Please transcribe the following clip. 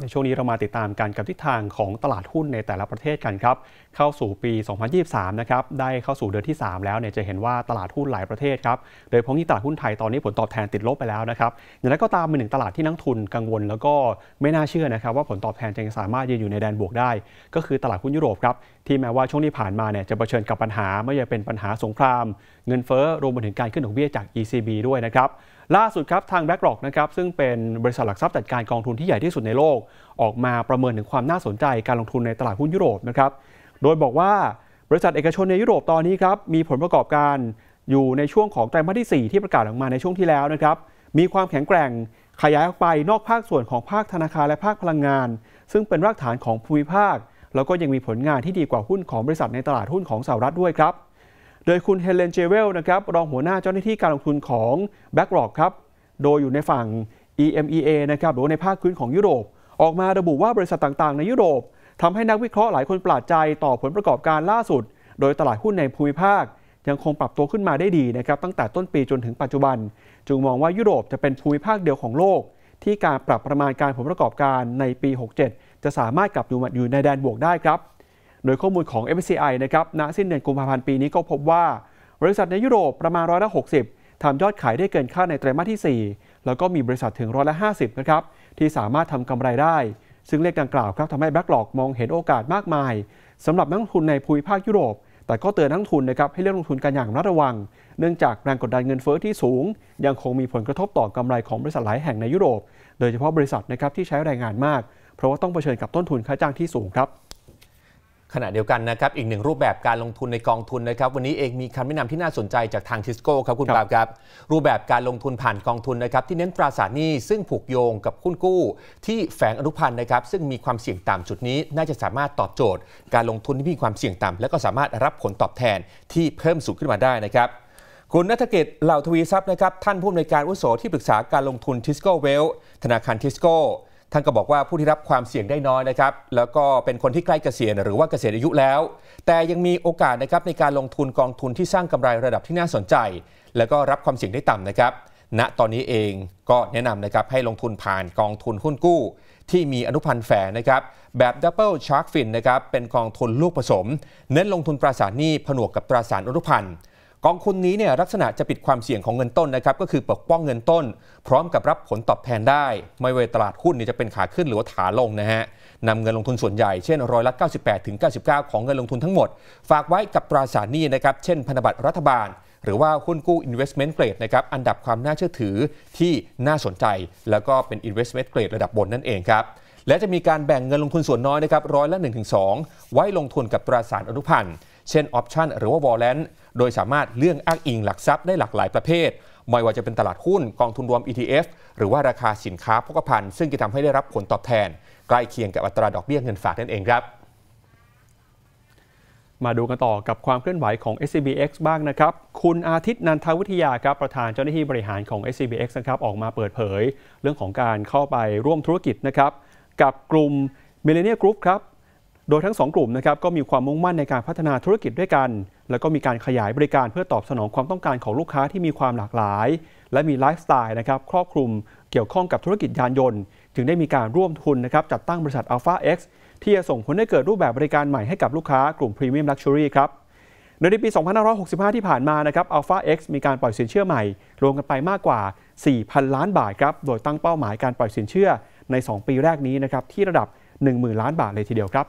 ในช่วงนี้เรามาติดตามกันกับทิศทางของตลาดหุ้นในแต่ละประเทศกันครับเข้าสู่ปี 2023 นะครับได้เข้าสู่เดือนที่ 3 แล้วเนี่ยจะเห็นว่าตลาดหุ้นหลายประเทศครับโดยเฉพาะที่ตลาดหุ้นไทยตอนนี้ผลตอบแทนติดลบไปแล้วนะครับอย่างไรก็ตามเป็นหนึ่งตลาดที่นักทุนกังวลแล้วก็ไม่น่าเชื่อนะครับ ว่าผลตอบแทนจะสามารถยืนอยู่ในแดนบวกได้ ก็คือตลาดหุ้นยุโรปครับที่แม้ว่าช่วงที่ผ่านมาเนี่ยจะเผชิญกับปัญหาไม่ว่าจะเป็นปัญหาสงคราม เงินเฟ้อรวมไปถึงการขึ้นดอกเบี้ยจาก ECB ด้วยนะครับล่าสุดครับทางแบล็ก r ็อกนะครับซึ่งเป็นบริษัทหลักทรัพย์จัดการกองทุนที่ใหญ่ที่สุดในโลก ออกมาประเมินถึงความน่าสนใจการลงทุนในตลาดหุ้นยุโรปนะครับโดยบอกว่าบริษัทเอกชนในยุโรปตอนนี้ครับมีผลประกอบการอยู่ในช่วงของไตรมาสที่ 4 ที่ประกาศออกมาในช่วงที่แล้วนะครับมีความแข็งแกร่งขยายออกไปนอกภาคส่วนของภาคธนาคารและภาคพลังงาน ซึ่งเป็นรากฐานของภูมิภาค แล้วก็ยังมีผลงานที่ดีกว่าหุ้นของบริษัทในตลาดหุ้นของสหรัฐด้วยครับโดยคุณเฮเลนเจเวลนะครับรองหัวหน้าเจ้าหน้าที่การลงทุนของ b บ a c k r o c ครับโดยอยู่ในฝั่ง EMEA นะครับหรือในภาคพื้นของยุโรป ออกมาระบุว่าบริษัทต่างๆในยุโรป ทำให้นักวิเคราะห์หลายคนปลาดใจต่อผลประกอบการล่าสุด โดยตลาดหุ้นในภูมิภาคยังคงปรับตัวขึ้นมาได้ดีนะครับ ตั้งแต่ต้นปีจนถึงปัจจุบัน จึงมองว่ายุโรปจะเป็นภูมิภาคเดียวของโลก ที่การปรับประมาณการผลประกอบการในปี 67 จะสามารถกลับอยู่ในแดนบวกได้ครับโดยข้อมูลของ MSCI นะครับ ณ สิ้นเดือนกุมภาพันธ์ปีนี้ก็พบว่า บริษัทในยุโรปประมาณร้อยละ60ทำยอดขายได้เกินคาดในไตรมาสที่ 4 แล้วก็มีบริษัทถึงร้อยละ50นะครับ ที่สามารถทำกำไรได้ ซึ่งเลขดังกล่าวครับทำให้แบล็กหลอกมองเห็นโอกาสมากมายสำหรับนักทุนในภูมิภาคยุโรป แต่ก็เตือนนักทุนนะครับให้เลือกลงทุนกันอย่างระมัดระวัง เนื่องจากแรงกดดันเงินเฟ้อที่สูง ยังคงมีผลกระทบต่อกำไรของบริษัทหลายแห่งในยุโรป โดยเฉพาะบริษัทนะครับที่ใช้แรงงานมาก เพราะว่าต้องเผชิญกับต้นทุนค่าจ้างที่สูงครับขณะเดียวกันนะครับอีกหนึ่งรูปแบบการลงทุนในกองทุนนะครับวันนี้เองมีคำแนะนำที่น่าสนใจจากทางทิสโก้ครับ คุณปาบครับ รูปแบบการลงทุนผ่านกองทุนนะครับที่เน้นตราสารหนี้ซึ่งผูกโยงกับหุ้นกู้ ที่แฝงอนุพันธ์นะครับซึ่งมีความเสี่ยงต่ำจุดนี้ น่าจะสามารถตอบโจทย์ การลงทุนที่มีความเสี่ยงต่ำและก็สามารถรับผลตอบแทนที่เพิ่มสูงขึ้นมาได้นะครับคุณนัทเกิเหล่าทวีทรัพย์นะครับท่านผู้อำนวยการอุโสที่ปรึกษาการลงทุนทิสโก้เวลธนาคารทิสโก้ท่านก็บอกว่าผู้ที่รับความเสี่ยงได้น้อยนะครับแล้วก็เป็นคนที่ใกล้เกษียณหรือว่าเกษียณอายุแล้ว แต่ยังมีโอกาสนะครับในการลงทุนกองทุนที่สร้างกำไรระดับที่น่าสนใจ แล้วก็รับความเสี่ยงได้ต่ำนะครับ ณตอนนี้เองก็แนะนำนะครับให้ลงทุนผ่านกองทุนหุ้นกู้ ที่มีอนุพันธ์แฝงนะครับแบบดับเบิลชาร์กฟินนะครับเป็นกองทุนลูกผสม เน้นลงทุนตราสารหนี้ผนวกกับตราสารอนุพันธ์กองทุนนี้เนี่ยลักษณะจะปิดความเสี่ยงของเงินต้นนะครับก็คือปกป้องเงินต้นพร้อมกับรับผลตอบแทนได้ ไม่ว่าตลาดหุ้นเนี่ยจะเป็นขาขึ้นหรือว่าขาลงนะฮะนำเงินลงทุนส่วนใหญ่เช่นร้อยละ98ถึง99ของเงินลงทุนทั้งหมด ฝากไว้กับตราสารหนี้นะครับเช่นพันธบัตรรัฐบาล หรือว่าหุ้นกู้ investment grade นะครับอันดับความน่าเชื่อถือที่น่าสนใจ แล้วก็เป็น investment grade ระดับบนนั่นเองครับและจะมีการแบ่งเงินลงทุนส่วนน้อยนะครับร้อยละ1-2ไว้ลงทุนกับตราสารอนุพันธ์ เช่นออปชันหรือว่าวอลเลนโดยสามารถเลือกอ้างอิงหลักทรัพย์ได้หลากหลายประเภท ไม่ว่าจะเป็นตลาดหุ้นกองทุนรวม ETF หรือว่าราคาสินค้าพกพันซึ่งจะทำให้ได้รับผลตอบแทน ใกล้เคียงกับอัตราดอกเบี้ยเงินฝากนั่นเองครับ มาดูกันต่อกับความเคลื่อนไหวของ SCBX บ้างนะครับ คุณอาทิตย์นันทวิทยาครับประธานเจ้าหน้าที่บริหารของ SCBX นะครับออกมาเปิดเผย เรื่องของการเข้าไปร่วมธุรกิจนะครับกับกลุ่ม m i l l e n n i a Group ครับโดยทั้ง 2 กลุ่มนะครับก็มีความมุ่งมั่นในการพัฒนาธุรกิจด้วยกันแล้วก็มีการขยายบริการเพื่อตอบสนองความต้องการของลูกค้าที่มีความหลากหลาย และมีไลฟ์สไตล์นะครับครอบคลุมเกี่ยวข้องกับธุรกิจยานยนต์จึงได้มีการร่วมทุนนะครับจัดตั้งบริษัท Alpha X ที่จะส่งผลให้เกิดรูปแบบบริการใหม่ให้กับลูกค้ากลุ่ม Premium Luxury ครับในปี 2565 ที่ผ่านมานะครับ Alpha X มีการปล่อยสินเชื่อใหม่ รวมกันไปมากกว่า 4,000 ล้านบาทครับโดยตั้งเป้าหมายการปล่อยสินเชื่อใน 2 ปีแรกนี้นะครับที่ระดับ 10,000 ล้านบาทเลยทีเดียวครับ